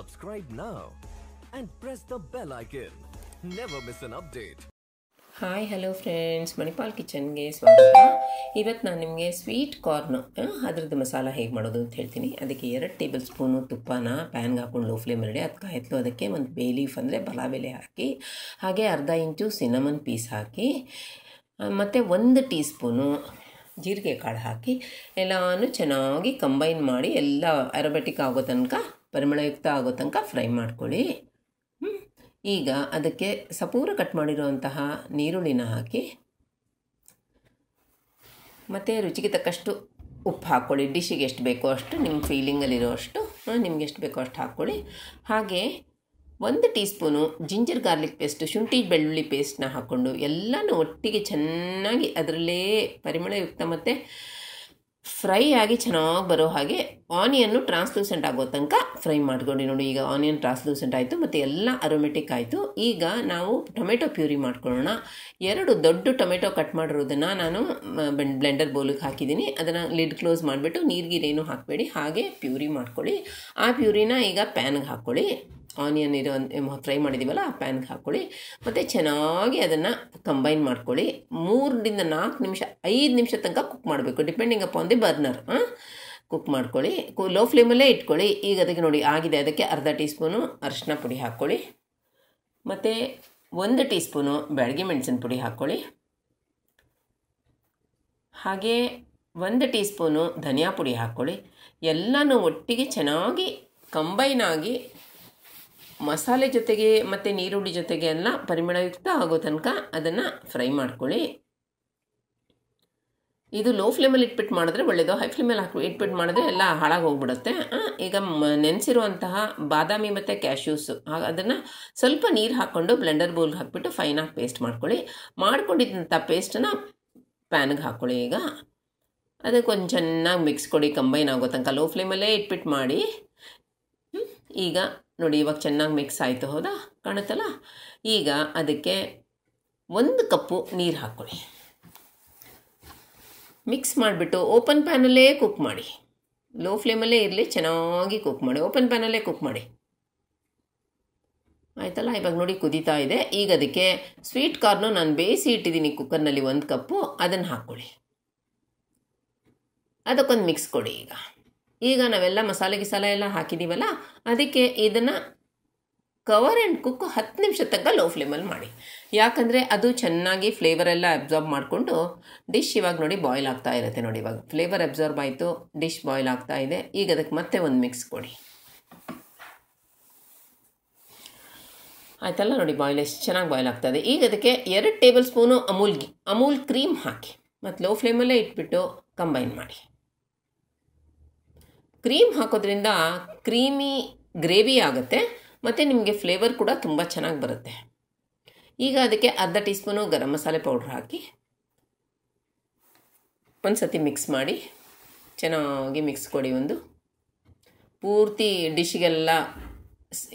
Subscribe now and press the bell icon. Never miss an update. Hi hello friends Manipal ಕಿಚನ್ಗೆ ಸ್ವಾಗತ ಇವತ್ತು ನಾನು ನಿಮಗೆ ಸ್ವೀಟ್ ಕಾರ್ನ್ ಅದ್ರದ್ದು ಮಸಾಲ ಹೇಗೆ ಮಾಡೋದು ಅಂತ ಹೇಳ್ತೀನಿ ಅದಕ್ಕೆ ಎರಡು ಟೇಬಲ್ ಸ್ಪೂನು ತುಪ್ಪನ ಪ್ಯಾನ್ಗೆ ಹಾಕೊಂಡು ಲೋ ಫ್ಲೇಮಲ್ಲಿ ಅದು ಕಾಯಿತ್ಲು ಅದಕ್ಕೆ ಒಂದು ಬೇ ಲೀಫ್ ಅಂದರೆ ಬಲ ಬೆಲೆ ಹಾಕಿ ಹಾಗೆ ಅರ್ಧ ಇಂಚು ಸಿನಮನ್ ಪೀಸ್ ಹಾಕಿ ಮತ್ತು ಒಂದು ಟೀ ಸ್ಪೂನು ಜೀರಿಗೆ ಕಾಳು ಹಾಕಿ ಎಲ್ಲನೂ ಚೆನ್ನಾಗಿ ಕಂಬೈನ್ ಮಾಡಿ ಎಲ್ಲ ಆರೋಬೆಟಿಕ್ ಆಗೋ ತನಕ ಪರಿಮಳಯುಕ್ತ ಆಗೋ ತನಕ ಫ್ರೈ ಮಾಡ್ಕೊಳ್ಳಿ ಈಗ ಅದಕ್ಕೆ ಸಪೂರ ಕಟ್ ಮಾಡಿರುವಂತಹ ನೀರುಳ್ಳಿನ ಹಾಕಿ ಮತ್ತು ರುಚಿಗೆ ತಕ್ಕಷ್ಟು ಉಪ್ಪು ಹಾಕ್ಕೊಳ್ಳಿ ಡಿಶಿಗೆ ಎಷ್ಟು ಬೇಕೋ ಅಷ್ಟು ನಿಮ್ಮ ಫೀಲಿಂಗಲ್ಲಿರೋ ಅಷ್ಟು ನಿಮ್ಗೆ ಎಷ್ಟು ಬೇಕೋ ಅಷ್ಟು ಹಾಕ್ಕೊಳ್ಳಿ ಹಾಗೆ ಒಂದು teaspoon ginger garlic paste ಶುಂಠಿ ಬೆಳ್ಳುಳ್ಳಿ ಪೇಸ್ಟನ್ನ ಹಾಕ್ಕೊಂಡು ಎಲ್ಲನೂ ಒಟ್ಟಿಗೆ ಚೆನ್ನಾಗಿ ಅದರಲ್ಲೇ ಪರಿಮಳಯುಕ್ತ ಮತ್ತು ಫ್ರೈ ಆಗಿ ಚೆನ್ನಾಗಿ ಬರೋ ಹಾಗೆ ಆನಿಯನ್ನು ಟ್ರಾನ್ಸ್ಲೂಸೆಂಟ್ ಆಗೋ ತನಕ ಫ್ರೈ ಮಾಡ್ಕೊಂಡು ನೋಡಿ ಈಗ ಆನಿಯನ್ ಟ್ರಾನ್ಸ್ಲೂಸೆಂಟ್ ಆಯಿತು ಮತ್ತು ಎಲ್ಲ ಅರೋಮೆಟಿಕ್ ಆಯಿತು ಈಗ ನಾವು ಟೊಮೆಟೊ ಪ್ಯೂರಿ ಮಾಡ್ಕೊಳ್ಳೋಣ ಎರಡು ದೊಡ್ಡ ಟೊಮೆಟೊ ಕಟ್ ಮಾಡಿರೋದನ್ನು ನಾನು ಬ್ಲೆಂಡರ್ ಬೌಲಿಗೆ ಹಾಕಿದ್ದೀನಿ ಅದನ್ನು ಲಿಡ್ ಕ್ಲೋಸ್ ಮಾಡಿಬಿಟ್ಟು ಏನೂ ಹಾಕಬೇಡಿ ಹಾಗೆ ಪ್ಯೂರಿ ಮಾಡ್ಕೊಳ್ಳಿ ಆ ಪ್ಯೂರಿನ ಈಗ ಪ್ಯಾನ್ಗೆ ಹಾಕ್ಕೊಳ್ಳಿ ಆನಿಯನ್ ಇರೋ ಫ್ರೈ ಮಾಡಿದ್ದೀವಲ್ಲ ಆ ಪ್ಯಾನ್ಗೆ ಹಾಕ್ಕೊಳ್ಳಿ ಮತ್ತು ಚೆನ್ನಾಗಿ ಅದನ್ನು ಕಂಬೈನ್ ಮಾಡ್ಕೊಳ್ಳಿ ಮೂರರಿಂದ ನಾಲ್ಕು ನಿಮಿಷ ಐದು ನಿಮಿಷ ತನಕ ಕುಕ್ ಮಾಡಬೇಕು ಡಿಪೆಂಡಿಂಗ್ ಆನ್ ದಿ ಬರ್ನರ್ ಹಾಂ ಕುಕ್ ಮಾಡ್ಕೊಳ್ಳಿ ಲೋ ಫ್ಲೇಮಲ್ಲೇ ಇಟ್ಕೊಳ್ಳಿ ಈಗ ಅದಕ್ಕೆ ನೋಡಿ ಆಗಿದೆ ಅದಕ್ಕೆ ಅರ್ಧ ಟೀ ಸ್ಪೂನು ಅರಶಿನ ಪುಡಿ ಹಾಕ್ಕೊಳ್ಳಿ ಮತ್ತು ಒಂದು ಟೀ ಸ್ಪೂನು ಬ್ಯಾಡಗಿ ಮೆಣಸಿನ ಪುಡಿ ಹಾಕ್ಕೊಳ್ಳಿ ಹಾಗೆ ಒಂದು ಟೀ ಸ್ಪೂನು ಧನಿಯಾ ಪುಡಿ ಹಾಕ್ಕೊಳ್ಳಿ ಎಲ್ಲನೂ ಒಟ್ಟಿಗೆ ಚೆನ್ನಾಗಿ ಕಂಬೈನ್ ಆಗಿ ಮಸಾಲೆ ಜೊತೆಗೆ ಮತ್ತು ನೀರುಳ್ಳಿ ಜೊತೆಗೆ ಎಲ್ಲ ಪರಿಮಳಯುಕ್ತ ಆಗೋ ತನಕ ಅದನ್ನು ಫ್ರೈ ಮಾಡ್ಕೊಳ್ಳಿ ಇದು ಲೋ ಫ್ಲೇಮಲ್ಲಿ ಇಟ್ಬಿಟ್ಟು ಮಾಡಿದ್ರೆ ಒಳ್ಳೆಯದು ಹೈ ಫ್ಲೇಮಲ್ಲಿ ಹಾಕಿ ಇಟ್ಬಿಟ್ಟು ಮಾಡಿದ್ರೆ ಎಲ್ಲ ಹಾಳಾಗಿ ಹೋಗ್ಬಿಡುತ್ತೆ ಈಗ ನೆನೆಸಿರುವಂತಹ ಬಾದಾಮಿ ಮತ್ತು ಕ್ಯಾಶ್ಯೂಸು ಅದನ್ನು ಸ್ವಲ್ಪ ನೀರು ಹಾಕ್ಕೊಂಡು ಬ್ಲೆಂಡರ್ ಬೌಲ್ಗೆ ಹಾಕ್ಬಿಟ್ಟು ಫೈನಾಗಿ ಪೇಸ್ಟ್ ಮಾಡ್ಕೊಳ್ಳಿ ಮಾಡ್ಕೊಂಡಿದ್ದಂಥ ಪೇಸ್ಟನ್ನ ಪ್ಯಾನ್ಗೆ ಹಾಕ್ಕೊಳ್ಳಿ ಈಗ ಅದಕ್ಕೆ ಒಂದು ಚೆನ್ನಾಗಿ ಮಿಕ್ಸ್ ಕೊಡಿ ಕಂಬೈನ್ ಆಗೋ ತನಕ ಲೋ ಫ್ಲೇಮಲ್ಲೇ ಇಟ್ಬಿಟ್ಟು ಮಾಡಿ ಈಗ ನೋಡಿ ಇವಾಗ ಚೆನ್ನಾಗಿ ಮಿಕ್ಸ್ ಆಯಿತು ಹೌದಾ ಕಾಣುತ್ತಲ್ಲ ಈಗ ಅದಕ್ಕೆ ಒಂದು ಕಪ್ಪು ನೀರು ಹಾಕ್ಕೊಳ್ಳಿ ಮಿಕ್ಸ್ ಮಾಡಿಬಿಟ್ಟು ಓಪನ್ ಪ್ಯಾನಲ್ಲೇ ಕುಕ್ ಮಾಡಿ ಲೋ ಫ್ಲೇಮಲ್ಲೇ ಇರಲಿ ಚೆನ್ನಾಗಿ ಕುಕ್ ಮಾಡಿ ಓಪನ್ ಪ್ಯಾನಲ್ಲೇ ಕುಕ್ ಮಾಡಿ ಆಯಿತಲ್ಲ ಇವಾಗ ನೋಡಿ ಕುದೀತಾ ಇದೆ ಈಗ ಅದಕ್ಕೆ ಸ್ವೀಟ್ ಕಾರ್ನು ನಾನು ಬೇಯಿಸಿ ಇಟ್ಟಿದ್ದೀನಿ ಕುಕ್ಕರ್ನಲ್ಲಿ ಒಂದು ಕಪ್ಪು ಅದನ್ನು ಹಾಕ್ಕೊಳ್ಳಿ ಅದಕ್ಕೊಂದು ಮಿಕ್ಸ್ ಕೊಡಿ ಈಗ ಈಗ ನಾವೆಲ್ಲ ಮಸಾಲೆ ಗಿಸಾಲೆ ಎಲ್ಲ ಹಾಕಿದ್ದೀವಲ್ಲ ಅದಕ್ಕೆ ಇದನ್ನು ಕವರ್ ಆ್ಯಂಡ್ ಕುಕ್ ಹತ್ತು ನಿಮಿಷ ತಕ್ಕ ಲೋ ಫ್ಲೇಮಲ್ಲಿ ಮಾಡಿ ಯಾಕಂದರೆ ಅದು ಚೆನ್ನಾಗಿ ಫ್ಲೇವರೆಲ್ಲ ಅಬ್ಸಾರ್ಬ್ ಮಾಡಿಕೊಂಡು ಡಿಶ್ ಇವಾಗ ನೋಡಿ ಬಾಯ್ಲ್ ಆಗ್ತಾ ಇರುತ್ತೆ ನೋಡಿ ಇವಾಗ ಫ್ಲೇವರ್ ಅಬ್ಸಾರ್ಬ್ ಆಯಿತು ಡಿಶ್ ಬಾಯ್ಲ್ ಆಗ್ತಾ ಇದೆ ಈಗ ಅದಕ್ಕೆ ಮತ್ತೆ ಒಂದು ಮಿಕ್ಸ್ ಕೊಡಿ ಆಯ್ತಲ್ಲ ನೋಡಿ ಬಾಯ್ಲ್ ಎಷ್ಟು ಚೆನ್ನಾಗಿ ಬಾಯ್ಲ್ ಆಗ್ತಾಯಿದೆ ಈಗ ಅದಕ್ಕೆ ಎರಡು tablespoon Amul Amul cream ಹಾಕಿ ಮತ್ತು ಲೋ ಫ್ಲೇಮಲ್ಲೇ ಇಟ್ಬಿಟ್ಟು ಕಂಬೈನ್ ಮಾಡಿ ಕ್ರೀಮ್ ಹಾಕೋದ್ರಿಂದ ಕ್ರೀಮಿ ಗ್ರೇವಿ ಆಗುತ್ತೆ ಮತ್ತು ನಿಮಗೆ ಫ್ಲೇವರ್ ಕೂಡ ತುಂಬ ಚೆನ್ನಾಗಿ ಬರುತ್ತೆ ಈಗ ಅದಕ್ಕೆ ಅರ್ಧ ಟೀ ಸ್ಪೂನು ಗರಂ ಮಸಾಲೆ ಪೌಡ್ರ್ ಹಾಕಿ ಒಂದು ಸತಿ ಮಿಕ್ಸ್ ಮಾಡಿ ಚೆನ್ನಾಗಿ ಮಿಕ್ಸ್ ಕೊಡಿ ಒಂದು ಪೂರ್ತಿ ಡಿಶ್ಗೆಲ್ಲ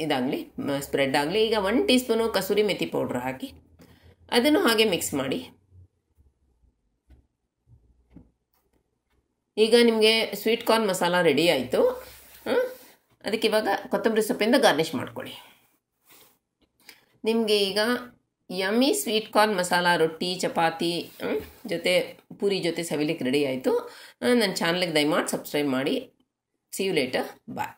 ಇದಾಗಲಿ ಸ್ಪ್ರೆಡ್ ಆಗಲಿ ಈಗ ಒನ್ ಟೀ ಸ್ಪೂನು ಕಸೂರಿ ಮೆಥಿ ಪೌಡ್ರ್ ಹಾಕಿ ಅದನ್ನು ಹಾಗೆ ಮಿಕ್ಸ್ ಮಾಡಿ ಈಗ ನಿಮಗೆ ಸ್ವೀಟ್ ಕಾರ್ನ್ ಮಸಾಲ ರೆಡಿ ಆಯಿತು ಅದಕ್ಕೆ ಇವಾಗ ಕೊತ್ತಂಬರಿ ಸೊಪ್ಪಿಂದ ಗಾರ್ನಿಷ್ ಮಾಡ್ಕೊಳ್ಳಿ ನಿಮಗೆ ಈಗ ಯಮ್ಮಿ ಸ್ವೀಟ್ ಕಾರ್ನ್ ಮಸಾಲ ರೊಟ್ಟಿ ಚಪಾತಿ ಜೊತೆ ಪೂರಿ ಜೊತೆ ಸವಿಲಿಕ್ಕೆ ರೆಡಿ ಆಯಿತು ನನ್ನ ಚಾನಲ್ಗೆ ದಯಮಾಡಿ ಸಬ್ಸ್ಕ್ರೈಬ್ ಮಾಡಿ ಸಿ ಯು ಲೇಟರ್ ಬಾಯ್